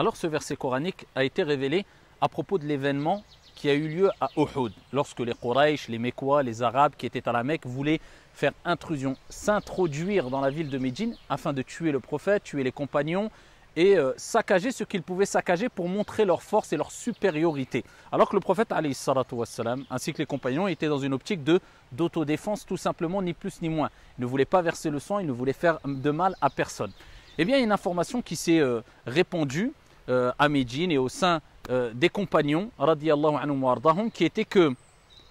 Alors ce verset coranique a été révélé à propos de l'événement qui a eu lieu à Uhud, lorsque les Quraysh, les Mekwa, les Arabes qui étaient à la Mecque voulaient faire intrusion, s'introduire dans la ville de Médine afin de tuer le prophète, tuer les compagnons et euh, saccager ce qu'ils pouvaient saccager pour montrer leur force et leur supériorité. Alors que le prophète wassalam, ainsi que les compagnons étaient dans une optique de d'autodéfense tout simplement, ni plus ni moins. Ils ne voulaient pas verser le sang, ils ne voulaient faire de mal à personne. Eh bien, y a une information qui s'est euh, répandue euh, à et au sein euh, des compagnons radiyallahu anhum qui était que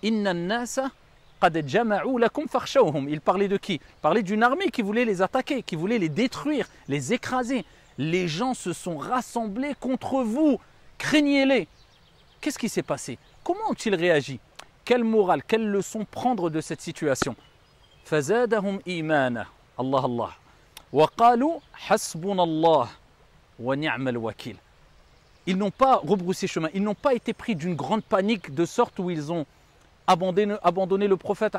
il parlait de qui il parlait d'une armée qui voulait les attaquer qui voulait les détruire les écraser les gens se sont rassemblés contre vous craignez-les qu'est-ce qui s'est passé comment ont-ils réagi quelle morale quelle leçon prendre de cette situation Allah Allah ils n'ont pas rebroussé chemin, ils n'ont pas été pris d'une grande panique de sorte où ils ont abandonné, le prophète,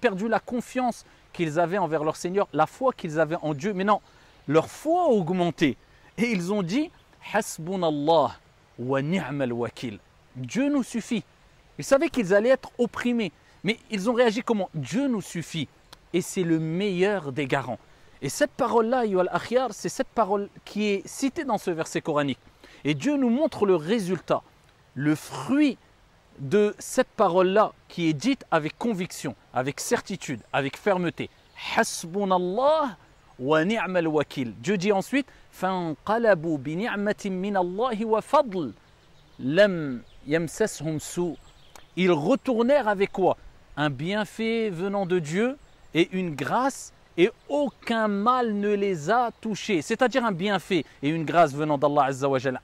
perdu la confiance qu'ils avaient envers leur Seigneur, la foi qu'ils avaient en Dieu. Mais non, leur foi a augmenté. Et ils ont dit, wa Dieu nous suffit. Ils savaient qu'ils allaient être opprimés. Mais ils ont réagi comment Dieu nous suffit. Et c'est le meilleur des garants. Et cette parole-là, c'est cette parole qui est citée dans ce verset coranique. Et Dieu nous montre le résultat, le fruit de cette parole-là qui est dite avec conviction, avec certitude, avec fermeté. wa wakil. Dieu dit ensuite Ils retournèrent avec quoi Un bienfait venant de Dieu et une grâce et aucun mal ne les a touchés. C'est-à-dire un bienfait et une grâce venant d'Allah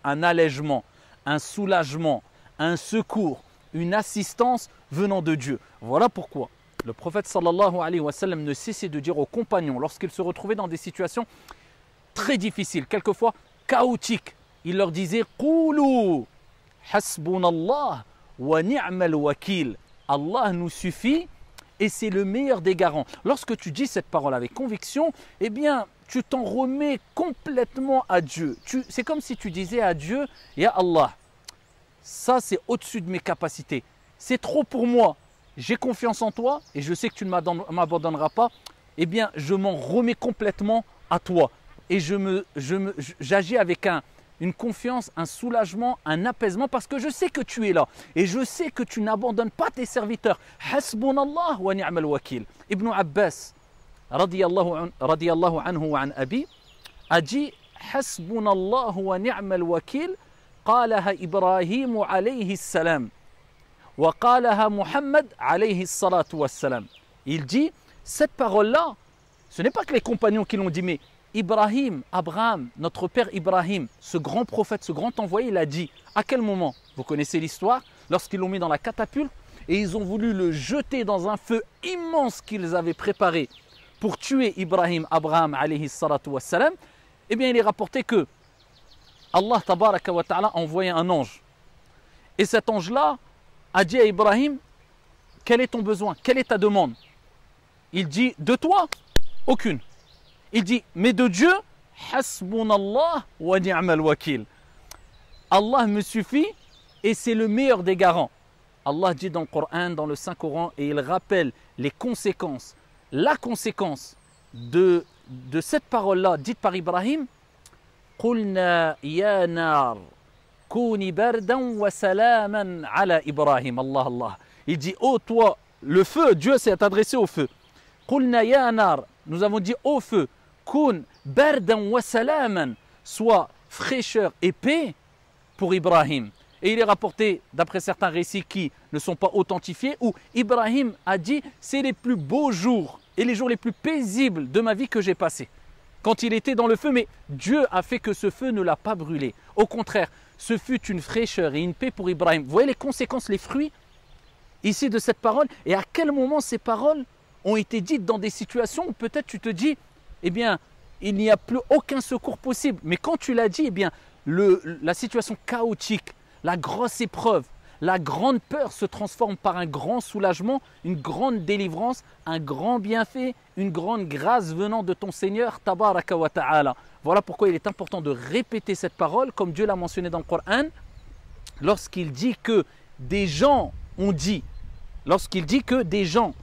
un allègement, un soulagement, un secours, une assistance venant de Dieu. Voilà pourquoi le prophète sallallahu alayhi wa ne cessait de dire aux compagnons lorsqu'ils se retrouvaient dans des situations très difficiles, quelquefois chaotiques, il leur disait Allah nous suffit et c'est le meilleur des garants. Lorsque tu dis cette parole avec conviction, eh bien, tu t'en remets complètement à Dieu. C'est comme si tu disais à Dieu Ya Allah, ça c'est au-dessus de mes capacités, c'est trop pour moi, j'ai confiance en toi et je sais que tu ne m'abandonneras pas, eh bien, je m'en remets complètement à toi et je me, j'agis avec un, une confiance, un soulagement, un apaisement parce que je sais que tu es là et je sais que tu n'abandonnes pas tes serviteurs. Hasbunallah wa ni'mal wakil. Ibn Abbas radiyallahu anhu wa an abi a dit Hasbunallah wa ni'mal wakil قالها إبراهيم عليه السلام وقالها محمد عليه الصلاة والسلام Il dit, cette parole-là, ce n'est pas que les compagnons qui l'ont dit, mais Ibrahim, Abraham, notre père Ibrahim, ce grand prophète, ce grand envoyé, il a dit à quel moment Vous connaissez l'histoire Lorsqu'ils l'ont mis dans la catapulte et ils ont voulu le jeter dans un feu immense qu'ils avaient préparé pour tuer Ibrahim, Abraham, alayhi salatu salam, eh bien il est rapporté que Allah tabaraka wa ta'ala a envoyé un ange. Et cet ange-là a dit à Ibrahim, quel est ton besoin Quelle est ta demande Il dit, de toi, aucune. Il dit, mais de Dieu, Allah me suffit et c'est le meilleur des garants. Allah dit dans le Coran, dans le Saint-Coran, et il rappelle les conséquences, la conséquence de, cette parole-là dite par Ibrahim. il dit oh, toi le feu Dieu s'est adressé au feu nous avons dit au feu soit fraîcheur et paix pour Ibrahim. Et il est rapporté, d'après certains récits qui ne sont pas authentifiés, où Ibrahim a dit C'est les plus beaux jours et les jours les plus paisibles de ma vie que j'ai passés. Quand il était dans le feu, mais Dieu a fait que ce feu ne l'a pas brûlé. Au contraire, ce fut une fraîcheur et une paix pour Ibrahim. voyez les conséquences, les fruits ici de cette parole et à quel moment ces paroles ont été dites dans des situations où peut-être tu te dis eh bien, il n'y a plus aucun secours possible. Mais quand tu l'as dit, eh bien, la situation chaotique, la grosse épreuve, la grande peur se transforme par un grand soulagement, une grande délivrance, un grand bienfait, une grande grâce venant de ton Seigneur, Tabaraka wa ta'ala. Voilà pourquoi il est important de répéter cette parole, comme Dieu l'a mentionné dans le Coran, lorsqu'il dit que des gens ont dit, lorsqu'il dit que des gens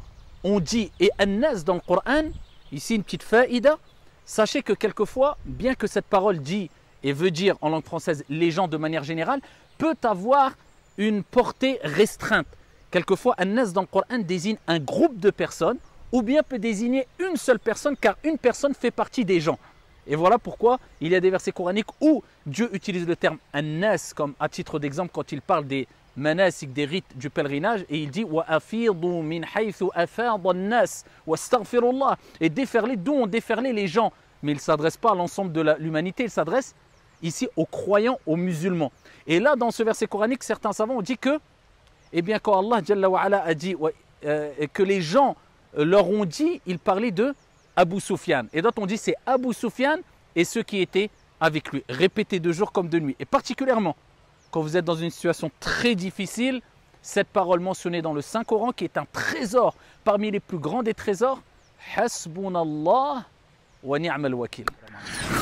ont dit, et Annas dans le Coran, Ici, une petite feuille, Sachez que quelquefois, bien que cette parole dit et veut dire en langue française les gens de manière générale, peut avoir une portée restreinte. Quelquefois, un nas dans le Coran désigne un groupe de personnes ou bien peut désigner une seule personne car une personne fait partie des gens. Et voilà pourquoi il y a des versets coraniques où Dieu utilise le terme nas comme à titre d'exemple quand il parle des manasik des rites du pèlerinage et il dit min et déferler d'où ont déferlé les gens mais il ne s'adresse pas à l'ensemble de l'humanité il s'adresse ici aux croyants aux musulmans et là dans ce verset coranique certains savants ont dit que eh bien quand Allah a dit euh, que les gens euh, leur ont dit il parlait de Abu Sufyan et d'autres on dit c'est Abu Sufyan et ceux qui étaient avec lui répété de jour comme de nuit et particulièrement quand vous êtes dans une situation très difficile, cette parole mentionnée dans le Saint-Coran, qui est un trésor parmi les plus grands des trésors, Hasbunallah wa ni'mal wakil.